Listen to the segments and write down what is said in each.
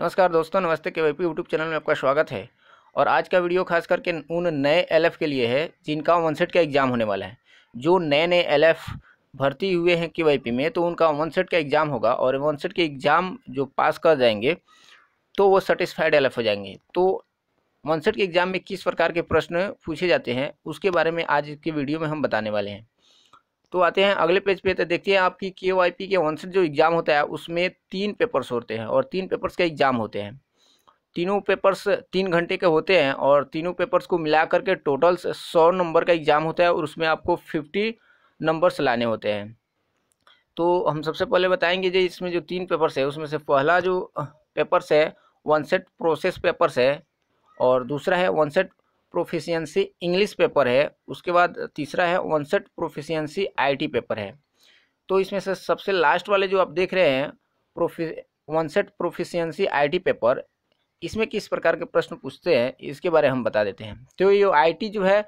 नमस्कार दोस्तों नमस्ते के वाई यूट्यूब चैनल में आपका स्वागत है और आज का वीडियो खास करके उन नए एल के लिए है जिनका वन सेट का एग्ज़ाम होने वाला है जो नए नए एल भर्ती हुए हैं के वाई में तो उनका वन सेट का एग्ज़ाम होगा और वन सेट के एग्ज़ाम जो पास कर जाएंगे तो वो सेटिस्फाइड एल हो जाएंगे तो वन सेट के एग्ज़ाम में किस प्रकार के प्रश्न पूछे जाते हैं उसके बारे में आज के वीडियो में हम बताने वाले हैं तो आते हैं अगले पेज पे तो देखिए आपकी के वाई पी के वनसेट जो एग्ज़ाम होता है उसमें तीन पेपर्स होते हैं और तीन पेपर्स के एग्ज़ाम होते हैं तीनों पेपर्स तीन घंटे के होते हैं और तीनों पेपर्स को मिला करके टोटल सौ नंबर का एग्ज़ाम होता है और उसमें आपको फिफ्टी नंबर्स लाने होते हैं तो हम सबसे पहले बताएंगे जो इसमें जो तीन पेपर्स है उसमें से पहला जो पेपर्स है वन सेट प्रोसेस पेपर्स है और दूसरा है one set proficiency English paper है उसके बाद तीसरा है उनसठ प्रोफिशियंसी आईटी पेपर है तो इसमें से सबसे लास्ट वाले जो आप देख रहे हैं प्रोफि वनसेट प्रोफिशियंसी आई पेपर इसमें किस प्रकार के प्रश्न पूछते हैं इसके बारे हम बता देते हैं तो ये आई जो है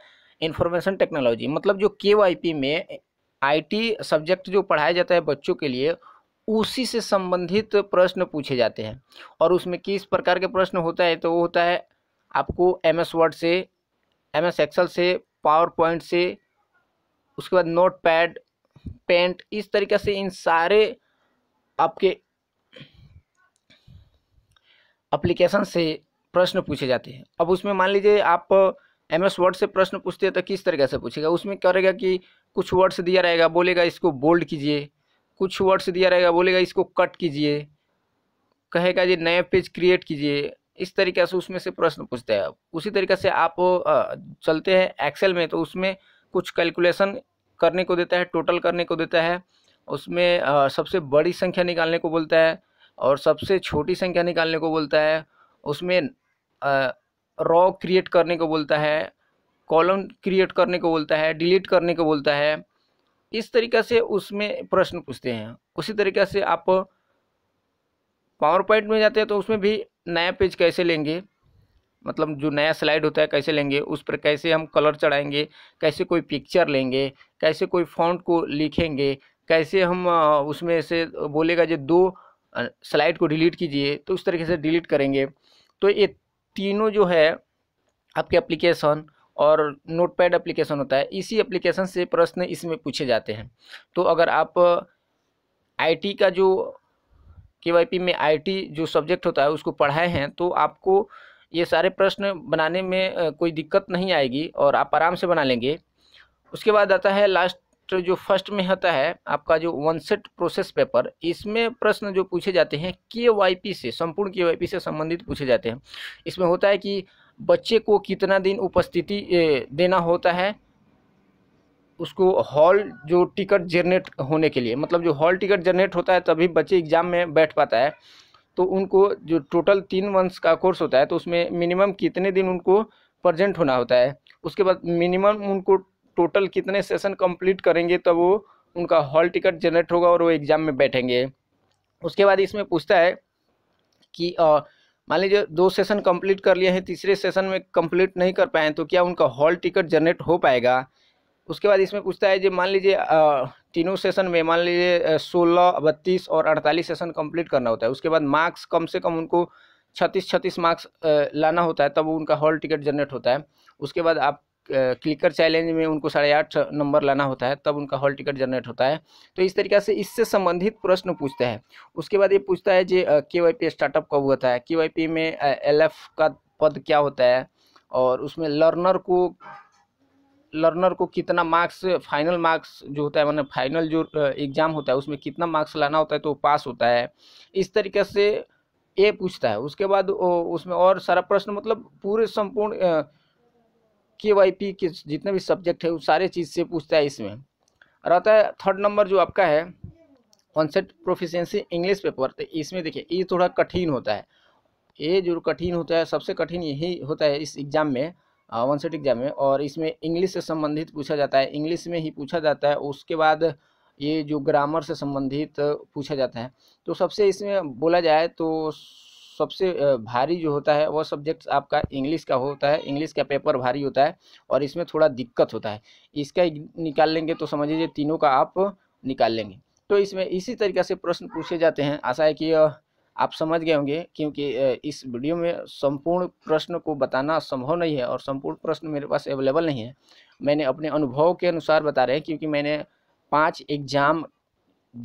इंफॉर्मेशन टेक्नोलॉजी मतलब जो के में आईटी सब्जेक्ट जो पढ़ाया जाता है बच्चों के लिए उसी से संबंधित प्रश्न पूछे जाते हैं और उसमें किस प्रकार के प्रश्न होता है तो वो होता है आपको एम एस वर्ड से एम एस एक्सल से पावर पॉइंट से उसके बाद नोट पैड पेंट इस तरीके से इन सारे आपके अप्लीकेशन से प्रश्न पूछे जाते हैं अब उसमें मान लीजिए आप एम एस वर्ड से प्रश्न पूछते हैं तो किस तरीके से पूछेगा उसमें क्या रहेगा कि कुछ वर्ड्स दिया रहेगा बोलेगा इसको बोल्ड कीजिए कुछ वर्ड्स दिया रहेगा बोलेगा इसको कट कीजिए कहेगा जी नया पेज क्रिएट कीजिए इस तरीके से उसमें से प्रश्न पूछते हैं उसी तरीके से आप चलते हैं एक्सेल में तो उसमें कुछ कैलकुलेशन करने को देता है टोटल करने को देता है उसमें सबसे बड़ी संख्या निकालने को बोलता है और सबसे छोटी संख्या निकालने को बोलता है उसमें रॉ क्रिएट करने को बोलता है कॉलम क्रिएट करने को बोलता है डिलीट करने को बोलता है इस तरीके से उसमें प्रश्न पूछते हैं उसी तरीके से आप पावर पॉइंट में जाते हैं तो उसमें भी नया पेज कैसे लेंगे मतलब जो नया स्लाइड होता है कैसे लेंगे उस पर कैसे हम कलर चढ़ाएंगे कैसे कोई पिक्चर लेंगे कैसे कोई फॉन्ट को लिखेंगे कैसे हम उसमें से बोलेगा जो दो स्लाइड को डिलीट कीजिए तो उस तरीके से डिलीट करेंगे तो ये तीनों जो है आपके एप्लीकेशन और नोटपैड एप्लीकेशन होता है इसी एप्लीकेशन से प्रश्न इसमें पूछे जाते हैं तो अगर आप आईटी का जो के में आई जो सब्जेक्ट होता है उसको पढ़ाए हैं तो आपको ये सारे प्रश्न बनाने में कोई दिक्कत नहीं आएगी और आप आराम से बना लेंगे उसके बाद आता है लास्ट जो फर्स्ट में होता है आपका जो वन सेट प्रोसेस पेपर इसमें प्रश्न जो पूछे जाते हैं के वाई पी से संपूर्ण के वाई पी से संबंधित पूछे जाते हैं इसमें होता है कि बच्चे को कितना दिन उपस्थिति देना होता है उसको हॉल जो टिकट जनरेट होने के लिए मतलब जो हॉल टिकट जनरेट होता है तभी बच्चे एग्ज़ाम में बैठ पाता है तो उनको जो टोटल तीन मंथ्स का कोर्स होता है तो उसमें मिनिमम कितने दिन उनको प्रजेंट होना होता है उसके बाद मिनिमम उनको टोटल कितने सेशन कंप्लीट करेंगे तब वो उनका हॉल टिकट जनरेट होगा और वो एग्ज़ाम में बैठेंगे उसके बाद इसमें पूछता है कि मान लीजिए दो सेशन कंप्लीट कर लिए हैं तीसरे सेशन में कंप्लीट नहीं कर पाए तो क्या उनका हॉल टिकट जनरेट हो पाएगा उसके बाद इसमें पूछता है जी मान लीजिए तीनों सेशन में मान लीजिए सोलह बत्तीस और अड़तालीस सेशन कंप्लीट करना होता है उसके बाद मार्क्स कम से कम उनको छत्तीस छत्तीस मार्क्स लाना होता है तब उनका हॉल टिकट जनरेट होता है उसके बाद आप क्लिकर चैलेंज में उनको साढ़े आठ नंबर लाना होता है तब उनका हॉल टिकट जनरेट होता है तो इस तरीके से इससे संबंधित प्रश्न पूछते हैं उसके बाद ये पूछता है जी के वाई पी स्टार्टअप कब होता है के वाई पी में एल एफ का पद क्या होता है और उसमें लर्नर को लर्नर को कितना मार्क्स फाइनल मार्क्स जो होता है मैंने फाइनल जो एग्ज़ाम होता है उसमें कितना मार्क्स लाना होता है तो पास होता है इस तरीके से ये पूछता है उसके बाद उसमें और सारा प्रश्न मतलब पूरे संपूर्ण के वाई पी के जितने भी सब्जेक्ट है वो सारे चीज़ से पूछता है इसमें रहता है थर्ड नंबर जो आपका है कॉन्सेप्ट प्रोफिशेंसी इंग्लिश पेपर तो इसमें देखिए ये थोड़ा कठिन होता है ये जो कठिन होता है सबसे कठिन यही होता है इस एग्ज़ाम में वन सेट एग्जाम में और इसमें इंग्लिश से संबंधित पूछा जाता है इंग्लिश में ही पूछा जाता है उसके बाद ये जो ग्रामर से संबंधित पूछा जाता है तो सबसे इसमें बोला जाए तो सबसे भारी जो होता है वह सब्जेक्ट आपका इंग्लिश का होता है इंग्लिश का पेपर भारी होता है और इसमें थोड़ा दिक्कत होता है इसका निकाल लेंगे तो समझ लीजिए तीनों का आप निकाल लेंगे तो इसमें इसी तरीके से प्रश्न पूछे जाते हैं आशा है कि आप समझ गए होंगे क्योंकि इस वीडियो में संपूर्ण प्रश्न को बताना संभव नहीं है और संपूर्ण प्रश्न मेरे पास अवेलेबल नहीं है मैंने अपने अनुभव के अनुसार बता रहे हैं क्योंकि मैंने पाँच एग्ज़ाम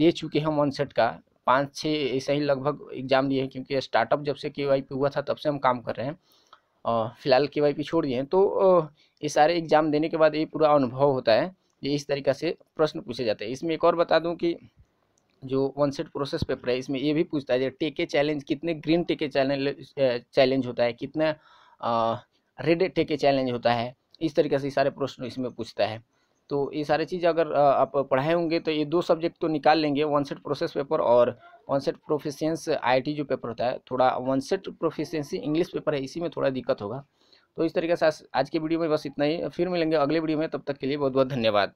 दे चुके हैं वन सेट का पाँच छः ऐसे ही लगभग एग्ज़ाम दिए हैं क्योंकि स्टार्टअप जब से के हुआ था तब से हम काम कर रहे हैं फ़िलहाल के वाई पी छोड़ दिए हैं तो ये सारे एग्ज़ाम देने के बाद ये पूरा अनुभव होता है ये इस तरीका से प्रश्न पूछे जाते हैं इसमें एक और बता दूँ कि जो वन सेट प्रोसेस पेपर है इसमें ये भी पूछता है टेके चैलेंज कितने ग्रीन टेके चैलेंज चैलेंज होता है कितना रेड टेके चैलेंज होता है इस तरीके से सारे प्रश्न इसमें पूछता है तो ये सारे चीज़ अगर आप पढ़ाए होंगे तो ये दो सब्जेक्ट तो निकाल लेंगे वन सेट प्रोसेस पेपर और वन सेट प्रोफिशियंस आई जो पेपर होता है थोड़ा one set proficiency English paper है इसी में थोड़ा दिक्कत होगा तो इस तरीके से आज के वीडियो में बस इतना ही फिर मिलेंगे अगले वीडियो में तब तक के लिए बहुत बहुत धन्यवाद